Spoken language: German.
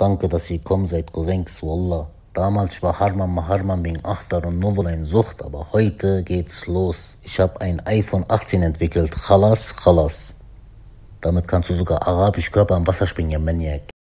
Danke, dass ihr kommen seid, Cousins, Wallah. Damals war Harman Maharman wegen Achter und Novel ein Sucht, aber heute geht's los. Ich habe ein iPhone 18 entwickelt. Chalas, chalas. Damit kannst du sogar arabisch Körper am Wasser springen, ja Maniac.